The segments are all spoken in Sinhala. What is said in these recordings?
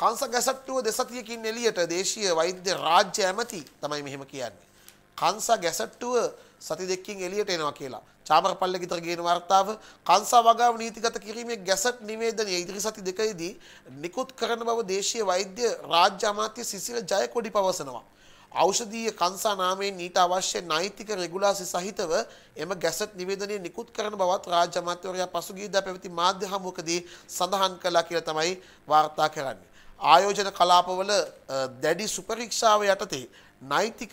කංශ ගැසට්ටුව දෙසතියකින් එළියට දේශීය වෛද්‍ය රාජ්‍ය ඇමති තමයි මෙහෙම කියන්නේ. කංශ ගැසට්ටුව සති දෙකකින් එළියට එනවා කියලා. චාමරපල්ල ගිතර ගේන වර්තාව කංශ වගාව නීතිගත කිරීමේ ගැසට් නිවේදනය ඉදිරි සති දෙකේදී නිකුත් කරන බව දේශීය වෛද්‍ය රාජ්‍ය අමාත්‍ය සිසිල ජයකොඩි පවසනවා. ඖෂධීය කංසා නාමයෙන් ඊට අවශ්‍ය නෛතික රෙගුලාසි සහිතව එම ගැසට් නිවේදනය නිකුත් කරන බවත් රාජ්‍ය අමාත්‍යවරයා පසුගියදා පැවති මාධ්‍ය හමුවකදී සඳහන් කළා කියලා තමයි වාර්තා කරන්නේ. ආයෝජන කලාපවල දැඩි සුපරීක්ෂාව යටතේ නෛතික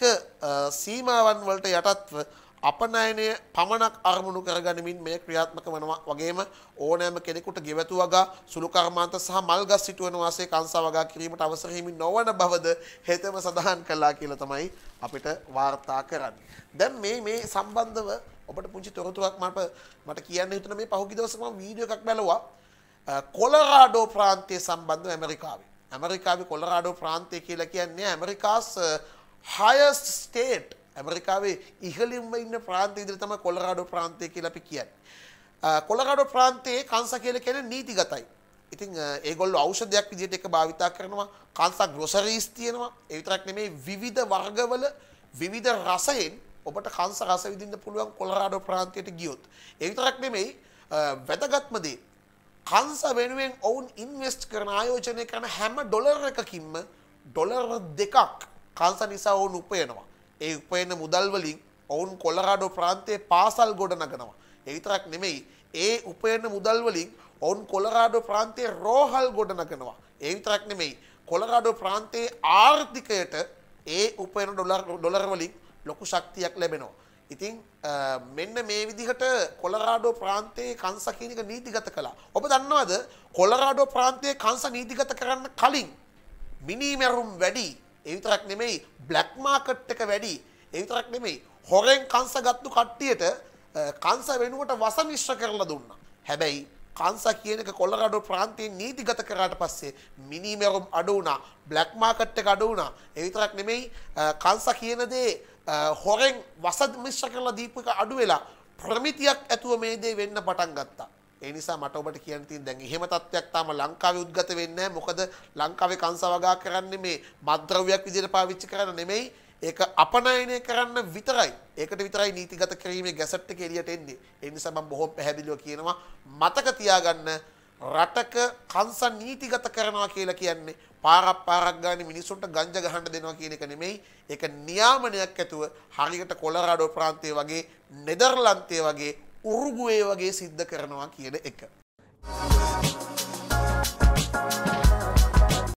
සීමාවන් වලට යටත්ව අපනයනය පමණක් අරමුණු කරගනිමින් මේ ක්‍රියාත්මක වනවා වගේම ඕනෑම කෙනෙකුට ගෙවතු වගා සුළු කර්මාන්ත සහ මල් ගස් සිටුවන වාසේ කංසා වගා කිරීමට අවසර හිමි නොවන බවද හේතම සඳහන් කළා කියලා තමයි අපිට වාර්තා කරන්නේ. දැන් මේ මේ සම්බන්ධව ඔබට පුංචි තොරතුරක් මට මට කියන්න හිතුණා මේ පහුගිය දවසේ මම වීඩියෝ එකක් බැලුවා කොලරාඩෝ ප්‍රාන්තය සම්බන්ධව ඇමරිකාවේ. ඇමරිකාවේ කොලරාඩෝ ප්‍රාන්තය කියලා කියන්නේ ඇමරිකාස් uh, highest state ඇමරිකාවේ ඉහළින්ම ඉන්න ප්‍රාන්තය ඉදිරිය තමයි කොලරාඩෝ ප්‍රාන්තය කියලා අපි කියන්නේ uh, කොලරාඩෝ ප්‍රාන්තයේ කංශ කියලා කියන්නේ නීතිගතයි ඉතින් uh, ඒගොල්ලෝ ඖෂධයක් විදිහට එක භාවිතා කරනවා කංශා ග්‍රොසරීස් තියෙනවා ඒ විතරක් නෙමෙයි විවිධ වර්ගවල විවිධ රසයෙන් ඔබට කංශ රස විඳින්න පුළුවන් කොලරාඩෝ ප්‍රාන්තයට ගියොත් ඒ විතරක් නෙමෙයි වැදගත්ම දේ කංශ වෙනුවෙන් ඔවුන් ඉන්වෙස්ට් කරන ආයෝජනය කරන හැම ඩොලර් එකකින්ම ඩොලර් දෙකක් කංශ නිසා ඔවුන් උපයනවා. ඒ උපයන මුදල් වලින් ඔවුන් කොලරාඩෝ ප්‍රාන්තයේ පාසල් ගොඩනගනවා. ඒ විතරක් නෙමෙයි ඒ උපයන මුදල් වලින් ඔවුන් කොලරාඩෝ ප්‍රාන්තයේ රෝහල් ගොඩනගනවා. ඒ විතරක් නෙමෙයි කොලරාඩෝ ප්‍රාන්තයේ ආර්ථිකයට ඒ උපයන ඩොලර් ඩොලර් වලින් ලොකු ශක්තියක් ලැබෙනවා. ඉතින් මෙන්න මේ විදිහට කොලරාඩෝ ප්‍රාන්තයේ කංස කියන එක නීතිගත කළා. ඔබ දන්නවද කොලරාඩෝ ප්‍රාන්තයේ කංස නීතිගත කරන්න කලින් මිනිමැරුම් වැඩි. ඒ විතරක් නෙමෙයි බ්ලැක් මාකට් එක වැඩි. ඒ විතරක් නෙමෙයි හොරෙන් කංස ගත්තු කට්ටියට කංස වෙනුවට වස මිශ්‍ර කරලා දුන්නා. හැබැයි කංශ කියන එක කොලරාඩෝ ප්‍රාන්තයේ නීතිගත කරාට පස්සේ මිනි මැරුම් අඩු වුණා බ්ලැක් මාකට් එක අඩු වුණා ඒ විතරක් නෙමෙයි කංශ කියන දේ හොරෙන් වසත් මිශ්‍ර කරලා දීපු එක අඩු වෙලා ප්‍රමිතියක් ඇතුව මේ දේ වෙන්න පටන් ගත්තා ඒ නිසා මට ඔබට කියන්න තියෙන දැන් එහෙම තත්ත්වයක් තාම ලංකාවේ උද්ගත වෙන්නේ නැහැ මොකද ලංකාවේ කංශ වගා කරන්නේ මේ මත්ද්‍රව්‍යයක් විදිහට පාවිච්චි කරන නෙමෙයි ඒක අපනයනය කරන්න විතරයි ඒකට විතරයි නීතිගත කිරීමේ ගැසට් එක එළියට එන්නේ ඒ නිසා මම බොහොම පැහැදිලිව කියනවා මතක තියාගන්න රටක කංශ නීතිගත කරනවා කියලා කියන්නේ පාරක් පාරක් ගානේ මිනිසුන්ට ගංජා ගහන්න දෙනවා කියන එක නෙමෙයි ඒක නියාමනයක් ඇතුව හරියට කොලරාඩෝ ප්‍රාන්තය වගේ නෙදර්ලන්තය වගේ උරුගුවේ වගේ සිද්ධ කරනවා කියන එක. Thank you.